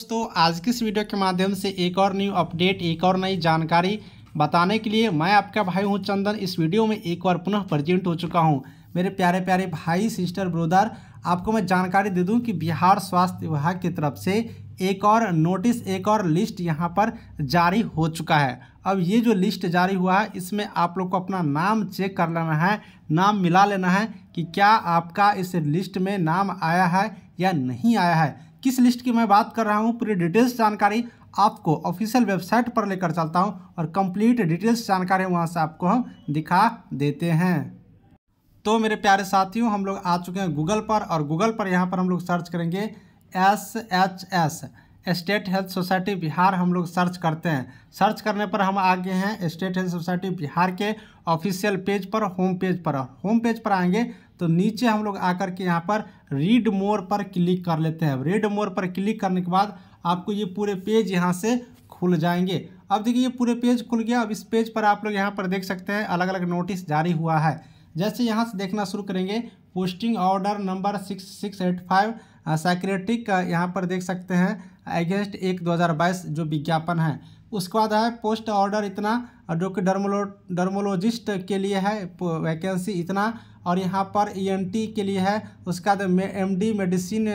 दोस्तों आज की इस वीडियो के माध्यम से एक और न्यू अपडेट एक और नई जानकारी बताने के लिए मैं आपका भाई हूं चंदन इस वीडियो में एक बार पुनः प्रजेंट हो चुका हूं मेरे प्यारे प्यारे भाई सिस्टर ब्रदर आपको मैं जानकारी दे दूं कि बिहार स्वास्थ्य विभाग की तरफ से एक और नोटिस एक और लिस्ट यहाँ पर जारी हो चुका है अब ये जो लिस्ट जारी हुआ है इसमें आप लोग को अपना नाम चेक कर लेना है नाम मिला लेना है कि क्या आपका इस लिस्ट में नाम आया है या नहीं आया है किस लिस्ट की मैं बात कर रहा हूँ पूरी डिटेल्स जानकारी आपको ऑफिशियल वेबसाइट पर लेकर चलता हूँ और कंप्लीट डिटेल्स जानकारी वहाँ से आपको हम दिखा देते हैं तो मेरे प्यारे साथियों हम लोग आ चुके हैं गूगल पर और गूगल पर यहाँ पर हम लोग सर्च करेंगे S H S state health society Bihar हम लोग सर्च करते हैं सर्च करने पर हम आ गए हैं स्टेट हेल्थ सोसाइटी बिहार के ऑफिशियल पेज पर होम पेज पर होम पेज पर आएंगे तो नीचे हम लोग आकर के यहाँ पर रीड मोर पर क्लिक कर लेते हैं रीड मोर पर क्लिक करने के बाद आपको ये पूरे पेज यहाँ से खुल जाएंगे अब देखिए ये पूरे पेज खुल गया अब इस पेज पर आप लोग यहाँ पर देख सकते हैं अलग अलग नोटिस जारी हुआ है जैसे यहाँ से देखना शुरू करेंगे posting order number six six eight five secretary का यहाँ पर देख सकते हैं अगेंस्ट एक दो हज़ार बाईस जो विज्ञापन है उसके बाद है पोस्ट ऑर्डर इतना जो कि डर्मोलो डर्मोलॉजिस्ट के लिए है वैकेंसी इतना और यहाँ पर ई e के लिए है उसका एमडी मेडिसिन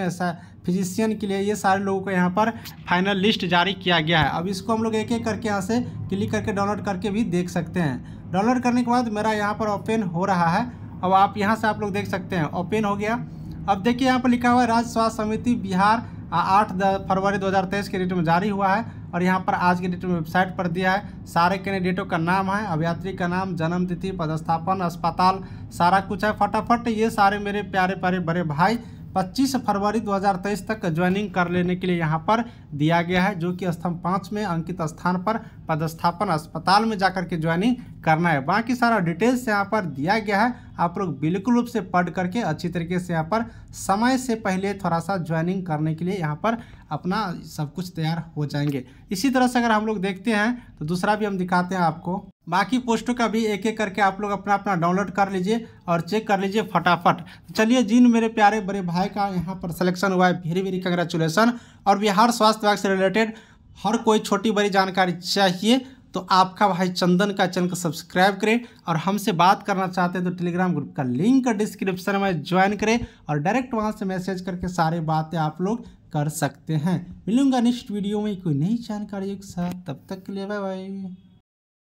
फिजिशियन के लिए ये सारे लोगों को यहाँ पर फाइनल लिस्ट जारी किया गया है अब इसको हम लोग एक एक करके यहाँ से क्लिक करके डाउनलोड करके भी देख सकते हैं डाउनलोड करने के बाद मेरा यहाँ पर ओपन हो रहा है अब आप यहाँ से आप लोग देख सकते हैं ओपन हो गया अब देखिए यहाँ पर लिखा हुआ है राज्य स्वास्थ्य समिति बिहार आठ फरवरी तेईस के डेट में जारी हुआ है और यहाँ पर आज के डेट में वेबसाइट पर दिया है सारे कैंडिडेटों का नाम है अभ्यात्री का नाम जन्म तिथि पदस्थापन अस्पताल सारा कुछ है फटाफट ये सारे मेरे प्यारे प्यारे बड़े भाई 25 फरवरी 2023 तक ज्वाइनिंग कर लेने के लिए यहाँ पर दिया गया है जो कि स्तंभ पाँच में अंकित स्थान पर पदस्थापन अस्पताल में जाकर के ज्वाइनिंग करना है बाकी सारा डिटेल्स यहाँ पर दिया गया है आप लोग बिल्कुल रूप से पढ़ करके अच्छी तरीके से यहाँ पर समय से पहले थोड़ा सा ज्वाइनिंग करने के लिए यहाँ पर अपना सब कुछ तैयार हो जाएंगे इसी तरह से अगर हम लोग देखते हैं तो दूसरा भी हम दिखाते हैं आपको बाकी पोस्टों का भी एक एक करके आप लोग अपना अपना डाउनलोड कर लीजिए और चेक कर लीजिए फटाफट चलिए जिन मेरे प्यारे बड़े भाई का यहाँ पर सिलेक्शन हुआ है वेरी वेरी कंग्रेचुलेसन और बिहार स्वास्थ्य विभाग से रिलेटेड हर कोई छोटी बड़ी जानकारी चाहिए तो आपका भाई चंदन का चैनल को सब्सक्राइब करें और हमसे बात करना चाहते हैं तो टेलीग्राम ग्रुप का लिंक डिस्क्रिप्शन में ज्वाइन करें और डायरेक्ट वहाँ से मैसेज करके सारे बातें आप लोग कर सकते हैं मिलूंगा नेक्स्ट वीडियो में कोई नई जानकारी के साथ तब तक के लिए बाय बाय